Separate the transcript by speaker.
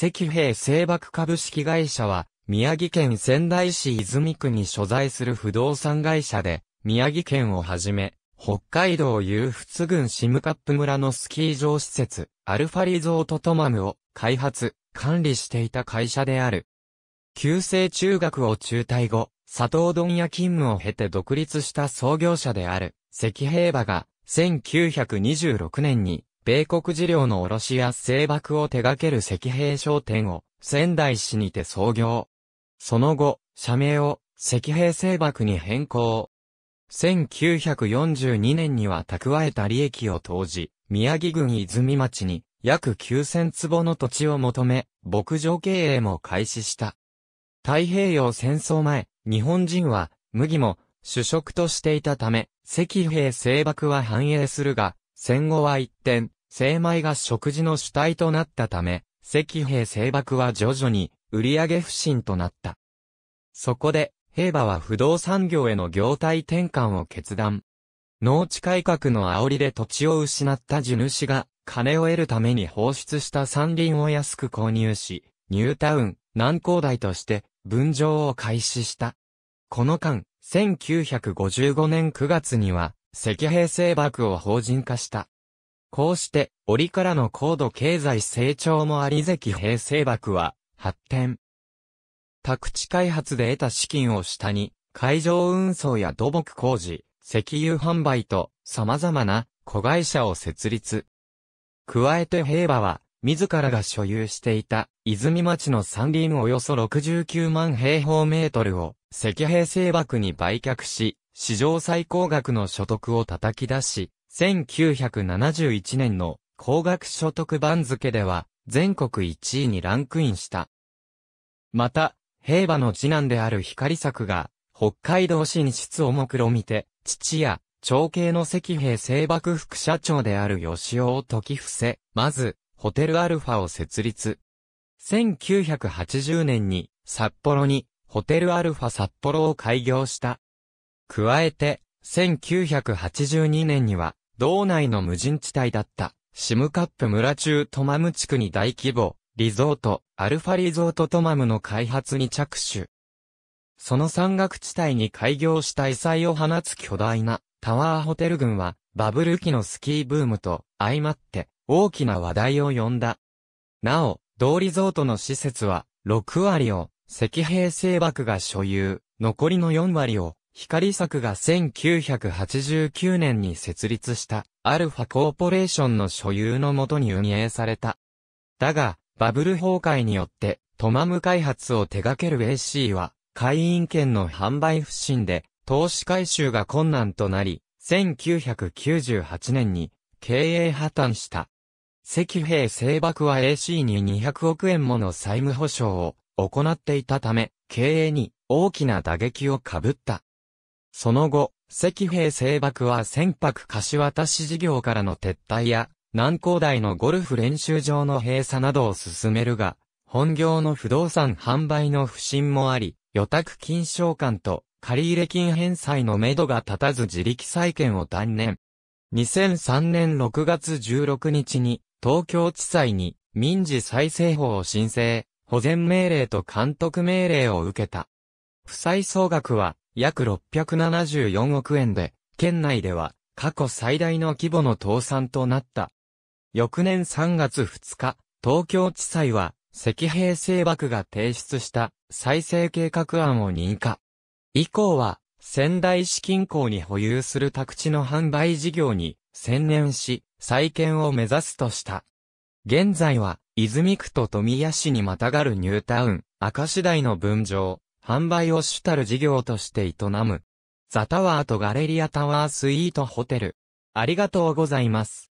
Speaker 1: 石兵製爆株式会社は、宮城県仙台市泉区に所在する不動産会社で、宮城県をはじめ、北海道有仏郡シムカップ村のスキー場施設、アルファリゾートトマムを開発、管理していた会社である。旧制中学を中退後、佐藤丼屋勤務を経て独立した創業者である、石平馬が、1926年に、米国事業の卸や製爆を手掛ける石兵商店を仙台市にて創業。その後、社名を石兵製爆に変更。1942年には蓄えた利益を投じ、宮城郡泉町に約9000坪の土地を求め、牧場経営も開始した。太平洋戦争前、日本人は麦も主食としていたため、石兵製爆は繁栄するが、戦後は一転、精米が食事の主体となったため、赤兵征幕は徐々に売上不振となった。そこで、兵馬は不動産業への業態転換を決断。農地改革の煽りで土地を失った地主が、金を得るために放出した山林を安く購入し、ニュータウン、南高台として、分譲を開始した。この間、1955年9月には、赤兵征幕を法人化した。こうして、折からの高度経済成長もあり関平成幕は、発展。宅地開発で得た資金を下に、海上運送や土木工事、石油販売と、様々な子会社を設立。加えて平和は、自らが所有していた、泉町の山林およそ69万平方メートルを、石平成幕に売却し、史上最高額の所得を叩き出し、1971年の高額所得番付では、全国1位にランクインした。また、平和の次男である光作が、北海道進出をもくろみて、父や、長兄の赤兵政幕副社長である吉尾を解き伏、せ、まず、ホテルアルファを設立。1980年に、札幌に、ホテルアルファ札幌を開業した。加えて、1982年には、道内の無人地帯だった、シムカップ村中トマム地区に大規模、リゾート、アルファリゾートトマムの開発に着手。その山岳地帯に開業した異彩を放つ巨大なタワーホテル群はバブル期のスキーブームと相まって大きな話題を呼んだ。なお、同リゾートの施設は6割を赤兵製爆が所有、残りの4割を光作が1989年に設立したアルファコーポレーションの所有のもとに運営された。だが、バブル崩壊によってトマム開発を手掛ける AC は会員権の販売不振で投資回収が困難となり、1998年に経営破綻した。赤兵制爆は AC に200億円もの債務保証を行っていたため、経営に大きな打撃をかぶった。その後、赤兵製幕は船舶貸し渡し事業からの撤退や、南高台のゴルフ練習場の閉鎖などを進めるが、本業の不動産販売の不振もあり、予託金償還と借入金返済のめどが立たず自力再建を断念。2003年6月16日に東京地裁に民事再生法を申請、保全命令と監督命令を受けた。負債総額は約674億円で、県内では過去最大の規模の倒産となった。翌年3月2日、東京地裁は、赤平成幕が提出した再生計画案を認可。以降は、仙台市近郊に保有する宅地の販売事業に専念し、再建を目指すとした。現在は、泉区と富谷市にまたがるニュータウン、明石台の分譲、販売を主たる事業として営む。ザ・タワーとガレリア・タワー・スイート・ホテル。ありがとうございます。